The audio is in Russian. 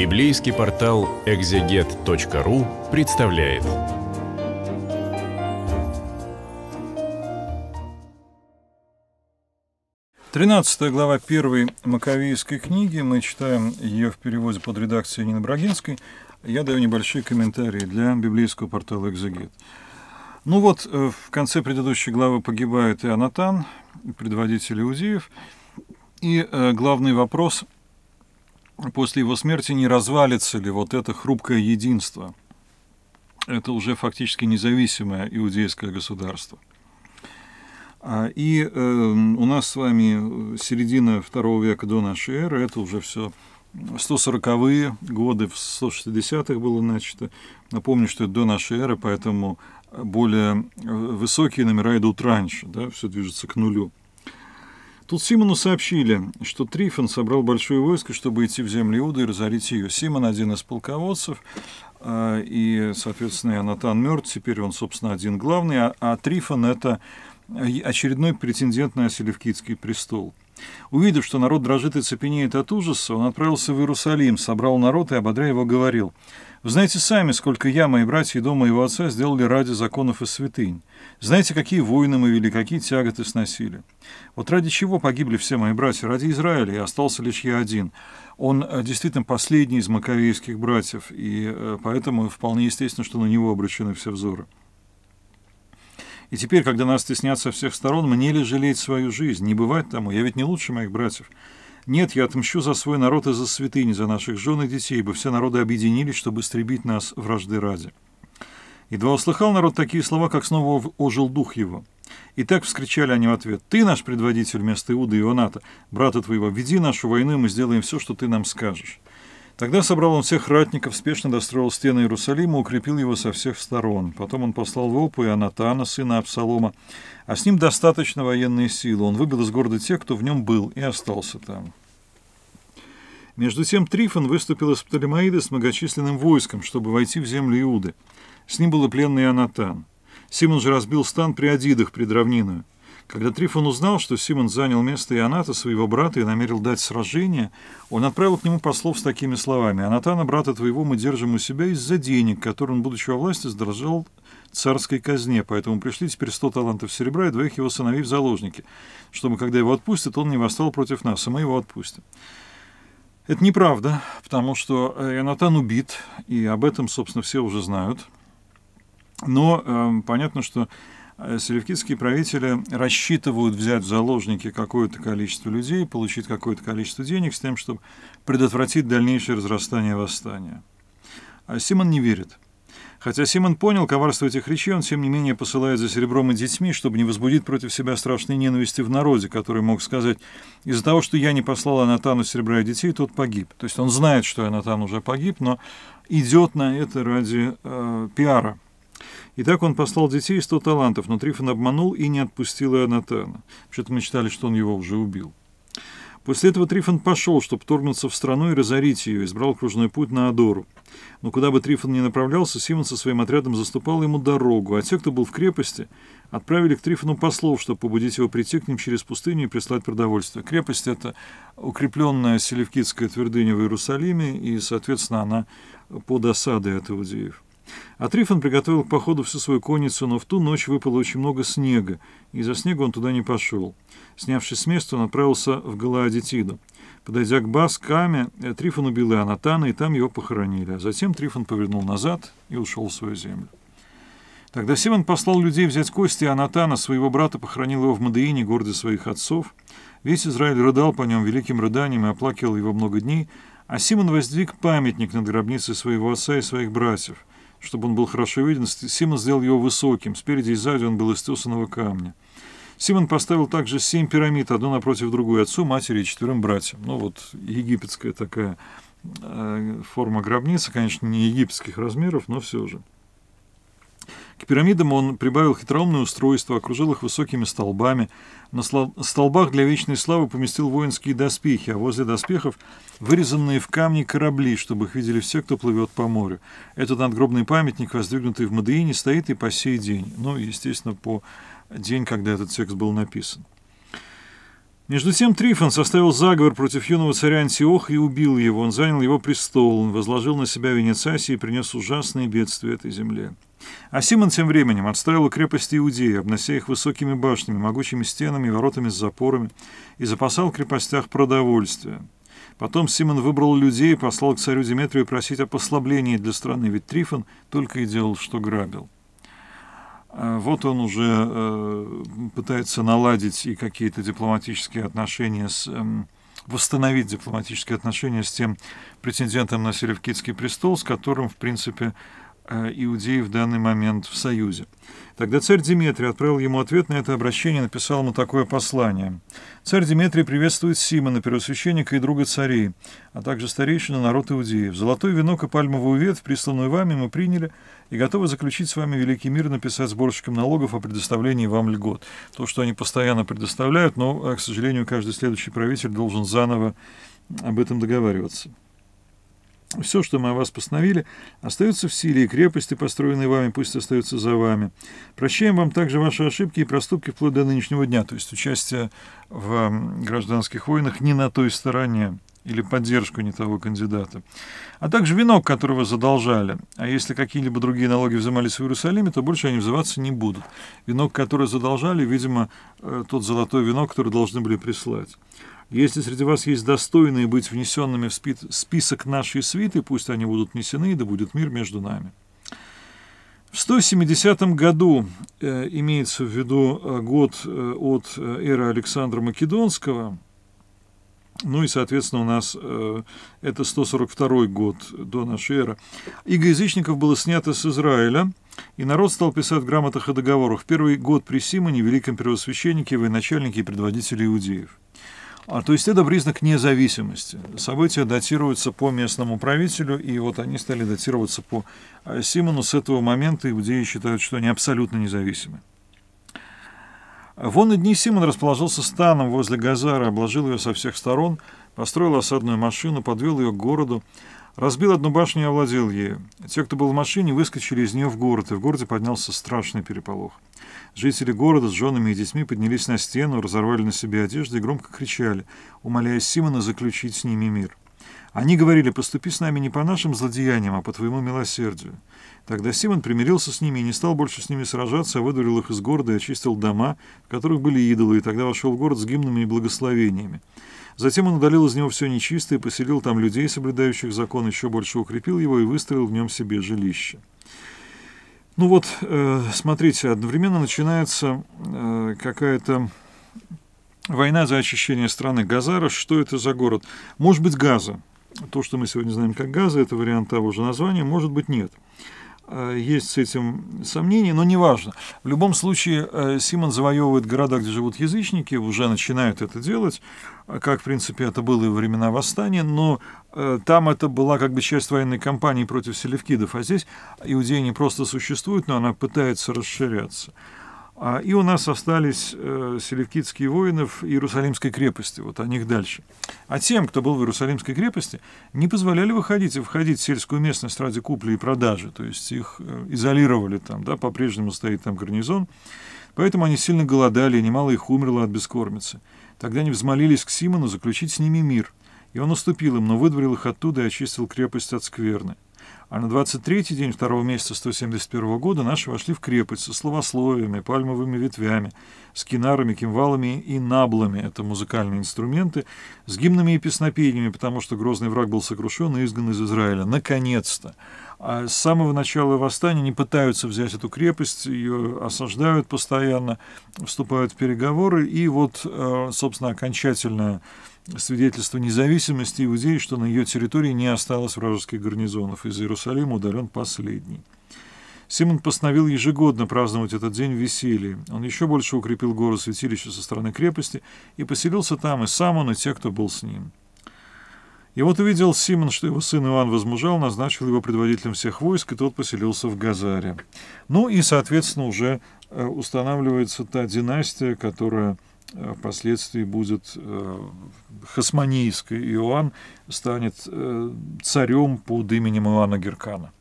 Библейский портал экзегет.ру представляет. Тринадцатая глава первой Маковейской книги. Мы читаем ее в переводе под редакцией Нины Брагинской. Я даю небольшие комментарии для библейского портала «Экзегет». Ну вот, э, в конце предыдущей главы погибает Анатан, предводитель иудеев. И э, главный вопрос – после его смерти не развалится ли вот это хрупкое единство. Это уже фактически независимое иудейское государство. А, и эм, у нас с вами середина второго века до нашей эры, это уже все 140-е годы, в 160-х было начато. Напомню, что это до нашей эры, поэтому более э, высокие номера идут раньше, да, все движется к нулю. Тут Симону сообщили, что Трифон собрал большое войско, чтобы идти в землю Иуда и разорить ее. Симон – один из полководцев, а, и, соответственно, Ионатан мертв, теперь он, собственно, один главный, а, а Трифон – это а, очередной претендент на Селевкидский престол – Увидев, что народ дрожит и цепенеет от ужаса, он отправился в Иерусалим, собрал народ и, ободряя его, говорил, «Вы знаете сами, сколько я, мои братья и дома его отца сделали ради законов и святынь. Знаете, какие войны мы вели, какие тяготы сносили. Вот ради чего погибли все мои братья? Ради Израиля, и остался лишь я один. Он э, действительно последний из маковейских братьев, и э, поэтому вполне естественно, что на него обращены все взоры». И теперь, когда нас теснят со всех сторон, мне ли жалеть свою жизнь? Не бывает тому, я ведь не лучше моих братьев. Нет, я отмщу за свой народ и за святыни, за наших жен и детей, ибо все народы объединились, чтобы истребить нас вражды ради». Едва услыхал народ такие слова, как снова ожил дух его. И так вскричали они в ответ, «Ты наш предводитель вместо Иуда и Ионата, брата твоего, веди нашу войну, и мы сделаем все, что ты нам скажешь». Тогда собрал он всех ратников, спешно достроил стены Иерусалима, укрепил его со всех сторон. Потом он послал в Опу и Анатана, сына Абсалома, а с ним достаточно военной силы. Он выбил из города тех, кто в нем был, и остался там. Между тем Трифон выступил из Птолемаида с многочисленным войском, чтобы войти в землю Иуды. С ним был и пленный Анатан. Симон же разбил стан при Адидах, при равниною. Когда Трифон узнал, что Симон занял место Ионата, своего брата, и намерил дать сражение, он отправил к нему послов с такими словами. «Анатана, брата твоего, мы держим у себя из-за денег, которые он, будучи во власти, сдражал царской казне, поэтому пришли теперь сто талантов серебра и двоих его сыновей в заложники, чтобы, когда его отпустят, он не восстал против нас, и мы его отпустим». Это неправда, потому что э, Ионатан убит, и об этом, собственно, все уже знают. Но э, понятно, что Э, селевкидские правители рассчитывают взять в заложники какое-то количество людей, получить какое-то количество денег с тем, чтобы предотвратить дальнейшее разрастание восстания. А Симон не верит. Хотя Симон понял коварство этих речей, он, тем не менее, посылает за серебром и детьми, чтобы не возбудить против себя страшной ненависти в народе, который мог сказать, из-за того, что я не послал Анатану серебра и детей, тот погиб. То есть он знает, что Анатан уже погиб, но идет на это ради э, пиара. И так он послал детей 100 талантов, но Трифон обманул и не отпустил Ионатана. Вообще-то мы читали, что он его уже убил. После этого Трифон пошел, чтобы торгнуться в страну и разорить ее, избрал кружной путь на Адору. Но куда бы Трифон ни направлялся, Симон со своим отрядом заступал ему дорогу, а те, кто был в крепости, отправили к Трифону послов, чтобы побудить его прийти к ним через пустыню и прислать продовольствие. Крепость — это укрепленная селевкидская твердыня в Иерусалиме, и, соответственно, она под осадой от иудеев. А Трифон приготовил к походу всю свою конницу, но в ту ночь выпало очень много снега, и за снега он туда не пошел. Снявшись с места, он отправился в Галаадитиду. Подойдя к Баскаме, э, Трифон убил Анатана, и там его похоронили. А затем Трифон повернул назад и ушел в свою землю. Тогда Симон послал людей взять кости Анатана, своего брата, похоронил его в Мадеине, городе своих отцов. Весь Израиль рыдал по нем великим рыданием и оплакивал его много дней, а Симон воздвиг памятник над гробницей своего отца и своих братьев чтобы он был хорошо виден, Симон сделал его высоким. Спереди и сзади он был из тесаного камня. Симон поставил также семь пирамид, одну напротив другой, отцу, матери и четверым братьям. Ну вот египетская такая э, форма гробницы, конечно, не египетских размеров, но все же. К пирамидам он прибавил хитроумное устройство, окружил их высокими столбами. На столбах для вечной славы поместил воинские доспехи, а возле доспехов вырезанные в камне корабли, чтобы их видели все, кто плывет по морю. Этот надгробный памятник, воздвигнутый в Мадеине, стоит и по сей день. Ну, естественно, по день, когда этот текст был написан. Между тем Трифон составил заговор против юного царя Антиоха и убил его. Он занял его престол, он возложил на себя Венецасий и принес ужасные бедствия этой земле. А Симон тем временем отстраивал крепости Иудеи, обнося их высокими башнями, могучими стенами, воротами с запорами, и запасал в крепостях продовольствие. Потом Симон выбрал людей и послал к царю Диметрию просить о послаблении для страны, ведь Трифон только и делал, что грабил. А вот он уже э, пытается наладить и какие-то дипломатические отношения с... Эм, восстановить дипломатические отношения с тем претендентом на Селевкидский престол, с которым, в принципе, Э, иудеи в данный момент в Союзе. Тогда царь Дмитрий отправил ему ответ на это обращение и написал ему такое послание. «Царь Дмитрий приветствует Симона, первосвященника и друга царей, а также старейшина народ иудеев. Золотой венок и пальмовый ветвь, присланную вами, мы приняли и готовы заключить с вами великий мир и написать сборщикам налогов о предоставлении вам льгот». То, что они постоянно предоставляют, но, к сожалению, каждый следующий правитель должен заново об этом договариваться. Все, что мы о вас постановили, остается в силе, и крепости, построенные вами, пусть остаются за вами. Прощаем вам также ваши ошибки и проступки вплоть до нынешнего дня, то есть участие в гражданских войнах не на той стороне или поддержку не того кандидата, а также венок, которого задолжали. А если какие-либо другие налоги взимались в Иерусалиме, то больше они взываться не будут. Венок, который задолжали, видимо, э, тот золотой венок, который должны были прислать. Если среди вас есть достойные быть внесенными в список нашей свиты, пусть они будут внесены, да будет мир между нами. В 170 году, э, имеется в виду э, год э, от э, эры Александра Македонского, ну и, соответственно, у нас э, это 142 год до нашей эры, игоязычников было снято с Израиля, и народ стал писать в грамотах и договорах. Первый год при Симоне, великом первосвященнике, военачальнике и предводителе иудеев. А, то есть это признак независимости. События датируются по местному правителю, и вот они стали датироваться по э, Симону с этого момента, иудеи считают, что они абсолютно независимы. Вон и дни Симон расположился станом возле Газары, обложил ее со всех сторон, построил осадную машину, подвел ее к городу, разбил одну башню и овладел ею. Те, кто был в машине, выскочили из нее в город, и в городе поднялся страшный переполох. Жители города с женами и детьми поднялись на стену, разорвали на себе одежду и громко кричали, умоляя Симона заключить с ними мир. Они говорили, поступи с нами не по нашим злодеяниям, а по твоему милосердию. Тогда Симон примирился с ними и не стал больше с ними сражаться, а выдурил их из города и очистил дома, в которых были идолы, и тогда вошел в город с гимнами и благословениями. Затем он удалил из него все нечистое, поселил там людей, соблюдающих закон, еще больше укрепил его и выстроил в нем себе жилище. Ну вот, э, смотрите, одновременно начинается э, какая-то Война за очищение страны. Газаров, что это за город? Может быть, Газа. То, что мы сегодня знаем как Газа, это вариант того же названия, может быть, нет. Э, есть с этим сомнения, но неважно. В любом случае, э, Симон завоевывает города, где живут язычники, уже начинают это делать, э, как, в принципе, это было и во времена восстания, но там это была как бы часть военной кампании против селевкидов, а здесь иудея не просто существуют, но она пытается расширяться. А, и у нас остались э, селевкидские в Иерусалимской крепости, вот о них дальше. А тем, кто был в Иерусалимской крепости, не позволяли выходить и входить в сельскую местность ради купли и продажи, то есть их э, изолировали там, да, по-прежнему стоит там гарнизон, поэтому они сильно голодали, и немало их умерло от бескормицы. Тогда они взмолились к Симону заключить с ними мир, и он уступил им, но выдворил их оттуда и очистил крепость от скверны. А на 23-й день второго месяца 171 года наши вошли в крепость со словословиями, пальмовыми ветвями, с кинарами, кимвалами и наблами, это музыкальные инструменты, с гимнами и песнопениями, потому что грозный враг был сокрушен и изгнан из Израиля. Наконец-то! А с самого начала восстания не пытаются взять эту крепость, ее осаждают постоянно, вступают в переговоры, и вот, э, собственно, окончательная свидетельство независимости Иудеи, что на ее территории не осталось вражеских гарнизонов. Из Иерусалима удален последний. Симон постановил ежегодно праздновать этот день веселье. Он еще больше укрепил город святилища со стороны крепости и поселился там и сам он, и те, кто был с ним. И вот увидел Симон, что его сын Иоанн возмужал, назначил его предводителем всех войск, и тот поселился в Газаре. Ну и, соответственно, уже э, устанавливается та династия, которая впоследствии э, будет э, хасманийской. Иоанн станет э, царем под именем Иоанна Геркана.